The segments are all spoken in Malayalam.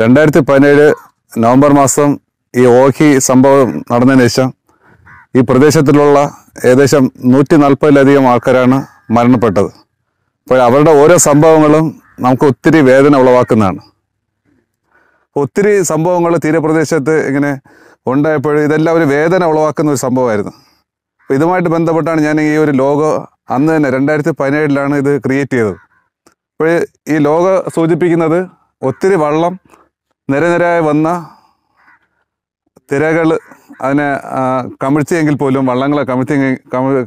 രണ്ടായിരത്തി പതിനേഴ് നവംബർ മാസം ഈ ഓഹി സംഭവം നടന്നതിന് ശേഷം ഈ പ്രദേശത്തിലുള്ള ഏകദേശം നൂറ്റി നാൽപ്പതിലധികം ആൾക്കാരാണ് മരണപ്പെട്ടത് അപ്പോൾ അവരുടെ ഓരോ സംഭവങ്ങളും നമുക്ക് ഒത്തിരി വേദന ഉളവാക്കുന്നതാണ് ഒത്തിരി സംഭവങ്ങൾ തീരപ്രദേശത്ത് ഇങ്ങനെ ഉണ്ടായപ്പോൾ ഇതെല്ലാം ഒരു വേദന ഉളവാക്കുന്ന ഒരു സംഭവമായിരുന്നു അപ്പോൾ ഇതുമായിട്ട് ബന്ധപ്പെട്ടാണ് ഞാൻ ഈ ഒരു ലോഗോ അന്ന് തന്നെ രണ്ടായിരത്തി പതിനേഴിലാണ് ഇത് ക്രിയേറ്റ് ചെയ്തത് അപ്പോൾ ഈ ലോഗോ സൂചിപ്പിക്കുന്നത് ഒത്തിരി വള്ളം നിരനിരയായി വന്ന തിരകൾ അതിനെ കമിഴ്ത്തിയെങ്കിൽ പോലും വള്ളങ്ങളെ കമിഴ്ത്തി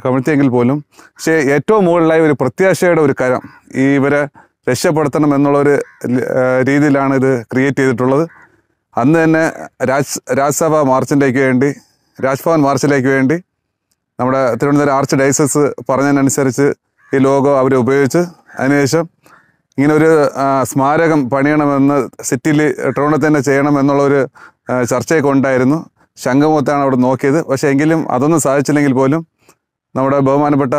കമിഴ്ത്തിയെങ്കിൽ പോലും പക്ഷേ ഏറ്റവും മുകളിലായി ഒരു പ്രത്യാശയുടെ ഒരു കരം ഈ ഇവരെ രക്ഷപ്പെടുത്തണം എന്നുള്ളൊരു രീതിയിലാണ് ഇത് ക്രിയേറ്റ് ചെയ്തിട്ടുള്ളത് അന്ന് തന്നെ രാജ് രാജ്സഭ മാർച്ചിലേക്ക് വേണ്ടി രാജ്ഭവൻ മാർച്ചിലേക്ക് വേണ്ടി നമ്മുടെ തിരുവനന്തപുരം ആർച്ച് ഡൈസസ് പറഞ്ഞതിനനുസരിച്ച് ഈ ലോഗോ അവർ ഉപയോഗിച്ച് അതിനുശേഷം ഇങ്ങനെ ഒരു സ്മാരകം പണിയണമെന്ന് സിറ്റിയിൽ ടൗണിൽ തന്നെ ഒരു ചർച്ചയൊക്കെ ഉണ്ടായിരുന്നു ശംഖമുഖത്താണ് അവിടെ നോക്കിയത് പക്ഷേ എങ്കിലും അതൊന്നും സാധിച്ചില്ലെങ്കിൽ പോലും നമ്മുടെ ബഹുമാനപ്പെട്ട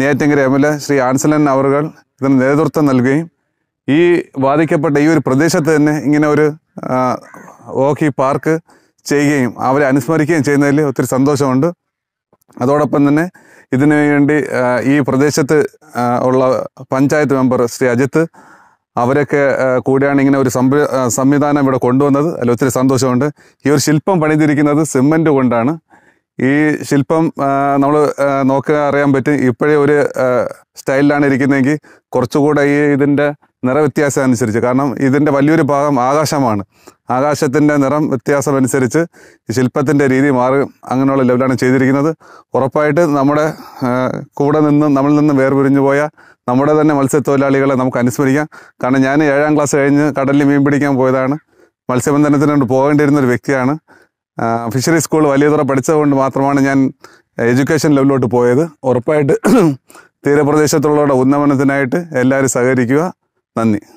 Neyyattinkara M L A Shri Ansalan അവറുകൾ ഇതിന് നേതൃത്വം നൽകുകയും ഈ ബാധിക്കപ്പെട്ട ഈ ഒരു പ്രദേശത്ത് തന്നെ ഇങ്ങനെ ഒരു ഹോക്കി പാർക്ക് ചെയ്യുകയും അവരെ അനുസ്മരിക്കുകയും ചെയ്യുന്നതിൽ ഒത്തിരി സന്തോഷമുണ്ട് അതോടൊപ്പം തന്നെ ഇതിനു വേണ്ടി ഈ പ്രദേശത്ത് ഉള്ള പഞ്ചായത്ത് മെമ്പർ ശ്രീ അജിത്ത് അവരൊക്കെ കൂടിയാണ് ഇങ്ങനെ ഒരു സംവിധാനം ഇവിടെ കൊണ്ടുവന്നത് അതിൽ ഒത്തിരി സന്തോഷമുണ്ട് ഈ ഒരു ശില്പം പണിതിരിക്കുന്നത് സിമ്മൻ്റ് കൊണ്ടാണ് ഈ ശില്പം നമ്മൾ നോക്കുക അറിയാൻ പറ്റും ഇപ്പോഴേ ഒരു സ്റ്റൈലിലാണ് ഇരിക്കുന്നതെങ്കിൽ കുറച്ചുകൂടെ ഈ ഇതിൻ്റെ നിറവ്യത്യാസം അനുസരിച്ച് കാരണം ഇതിൻ്റെ വലിയൊരു ഭാഗം ആകാശമാണ് ആകാശത്തിൻ്റെ നിറം വ്യത്യാസമനുസരിച്ച് ശില്പത്തിൻ്റെ രീതി മാറും അങ്ങനെയുള്ള ലെവലാണ് ചെയ്തിരിക്കുന്നത് ഉറപ്പായിട്ട് നമ്മുടെ കൂടെ നിന്ന് നമ്മളിൽ നിന്ന് വേർപിരിഞ്ഞു പോയ നമ്മുടെ തന്നെ മത്സ്യത്തൊഴിലാളികളെ നമുക്ക് അനുസ്മരിക്കാം കാരണം ഞാൻ ഏഴാം ക്ലാസ് കഴിഞ്ഞ് കടലിൽ മീൻ പിടിക്കാൻ പോയതാണ് മത്സ്യബന്ധനത്തിനോട് പോകേണ്ടിയിരുന്നൊരു ഒരു വ്യക്തിയാണ് ഫിഷറി സ്കൂൾ തുറ പഠിച്ചതുകൊണ്ട് മാത്രമാണ് ഞാൻ എഡ്യൂക്കേഷൻ ലെവലിലോട്ട് പോയത് ഉറപ്പായിട്ട് തീരപ്രദേശത്തുള്ളവരുടെ ഉന്നമനത്തിനായിട്ട് എല്ലാവരും സഹകരിക്കുക നന്ദി